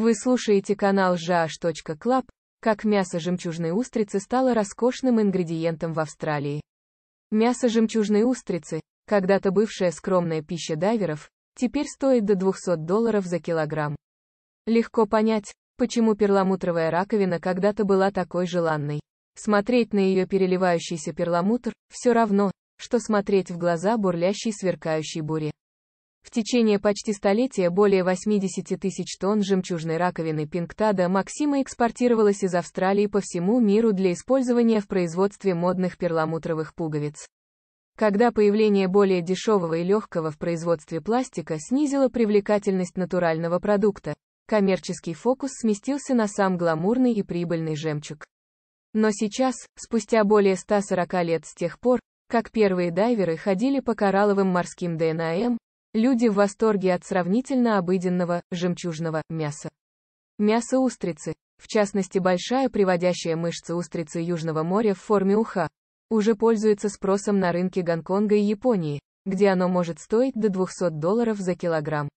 Вы слушаете канал jash.club, как мясо жемчужной устрицы стало роскошным ингредиентом в Австралии. Мясо жемчужной устрицы, когда-то бывшая скромная пища дайверов, теперь стоит до 200 долларов за килограмм. Легко понять, почему перламутровая раковина когда-то была такой желанной. Смотреть на ее переливающийся перламутр – все равно, что смотреть в глаза бурлящей сверкающей буре. В течение почти столетия более 80 тысяч тонн жемчужной раковины пинктада Максима экспортировалась из Австралии по всему миру для использования в производстве модных перламутровых пуговиц. Когда появление более дешевого и легкого в производстве пластика снизило привлекательность натурального продукта, коммерческий фокус сместился на сам гламурный и прибыльный жемчуг. Но сейчас, спустя более 140 лет с тех пор, как первые дайверы ходили по коралловым морским ДНАМ, Люди в восторге от сравнительно обыденного, жемчужного, мяса. Мясо устрицы, в частности большая приводящая мышца устрицы Южного моря в форме уха, уже пользуется спросом на рынке Гонконга и Японии, где оно может стоить до 200 долларов за килограмм.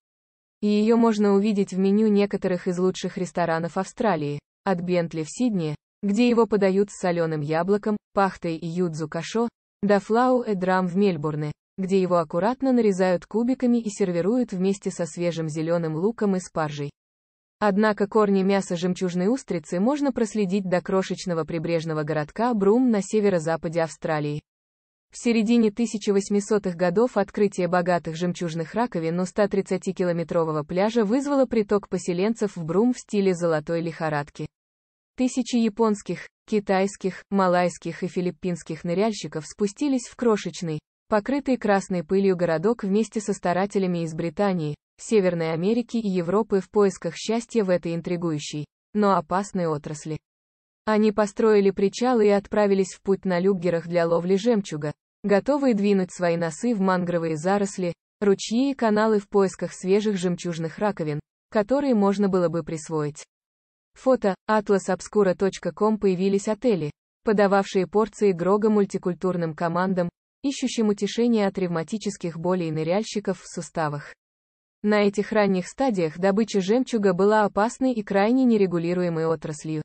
И ее можно увидеть в меню некоторых из лучших ресторанов Австралии, от Бентли в Сиднее, где его подают с соленым яблоком, пахтой и юдзу кашо, до флау эдрам в Мельбурне, где его аккуратно нарезают кубиками и сервируют вместе со свежим зеленым луком и спаржей. Однако корни мяса жемчужной устрицы можно проследить до крошечного прибрежного городка Брум на северо-западе Австралии. В середине 1800-х годов открытие богатых жемчужных раковин у 130-километрового пляжа вызвало приток поселенцев в Брум в стиле золотой лихорадки. Тысячи японских, китайских, малайских и филиппинских ныряльщиков спустились в крошечный, Покрытый красной пылью городок вместе со старателями из Британии, Северной Америки и Европы в поисках счастья в этой интригующей, но опасной отрасли. Они построили причалы и отправились в путь на люггерах для ловли жемчуга, готовые двинуть свои носы в мангровые заросли, ручьи и каналы в поисках свежих жемчужных раковин, которые можно было бы присвоить. Фото atlasobscura.com появились отели, подававшие порции Грога мультикультурным командам, ищущим утешения от ревматических болей ныряльщиков в суставах. На этих ранних стадиях добыча жемчуга была опасной и крайне нерегулируемой отраслью.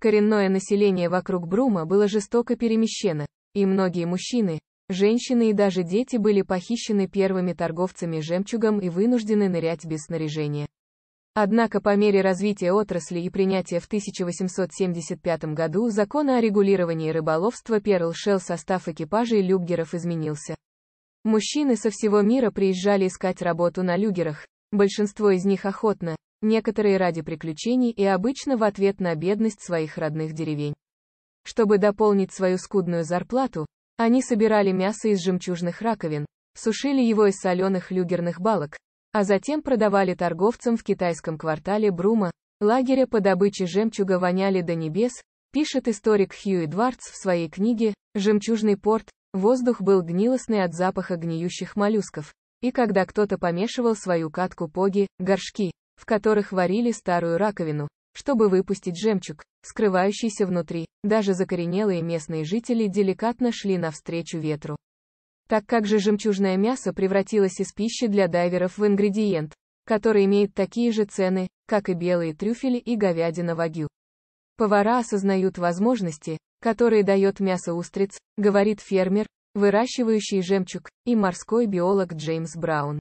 Коренное население вокруг Брума было жестоко перемещено, и многие мужчины, женщины и даже дети были похищены первыми торговцами жемчугом и вынуждены нырять без снаряжения. Однако по мере развития отрасли и принятия в 1875 году закона о регулировании рыболовства Перл Шелл состав экипажей люгеров изменился. Мужчины со всего мира приезжали искать работу на люгерах, большинство из них охотно, некоторые ради приключений и обычно в ответ на бедность своих родных деревень. Чтобы дополнить свою скудную зарплату, они собирали мясо из жемчужных раковин, сушили его из соленых люгерных балок, а затем продавали торговцам в китайском квартале Брума, лагеря по добыче жемчуга воняли до небес, пишет историк Хью Эдвардс в своей книге «Жемчужный порт», воздух был гнилостный от запаха гниющих моллюсков, и когда кто-то помешивал свою катку поги, горшки, в которых варили старую раковину, чтобы выпустить жемчуг, скрывающийся внутри, даже закоренелые местные жители деликатно шли навстречу ветру. Так как же жемчужное мясо превратилось из пищи для дайверов в ингредиент, который имеет такие же цены, как и белые трюфели и говядина вагю. Повара осознают возможности, которые дает мясо устриц, говорит фермер, выращивающий жемчуг, и морской биолог Джеймс Браун.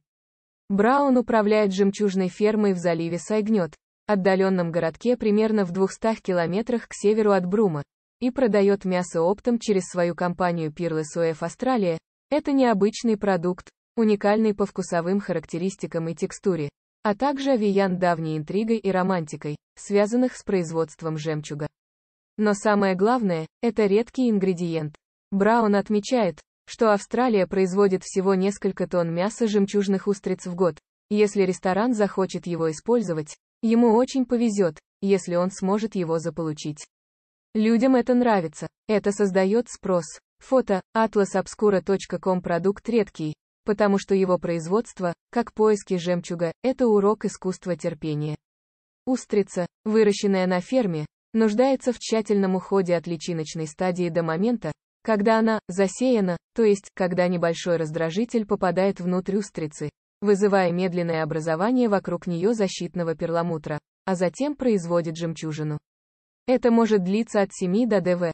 Браун управляет жемчужной фермой в заливе Сайгнет, отдаленном городке примерно в 200 километрах к северу от Брума, и продает мясо оптом через свою компанию Peerless OF Australia, это необычный продукт, уникальный по вкусовым характеристикам и текстуре, а также овеян давней интригой и романтикой, связанных с производством жемчуга. Но самое главное, это редкий ингредиент. Браун отмечает, что Австралия производит всего несколько тонн мяса жемчужных устриц в год. Если ресторан захочет его использовать, ему очень повезет, если он сможет его заполучить. Людям это нравится, это создает спрос. Фото atlasobscura.com продукт редкий, потому что его производство, как поиски жемчуга, это урок искусства терпения. Устрица, выращенная на ферме, нуждается в тщательном уходе от личиночной стадии до момента, когда она засеяна, то есть, когда небольшой раздражитель попадает внутрь устрицы, вызывая медленное образование вокруг нее защитного перламутра, а затем производит жемчужину. Это может длиться от 7 до ДВ.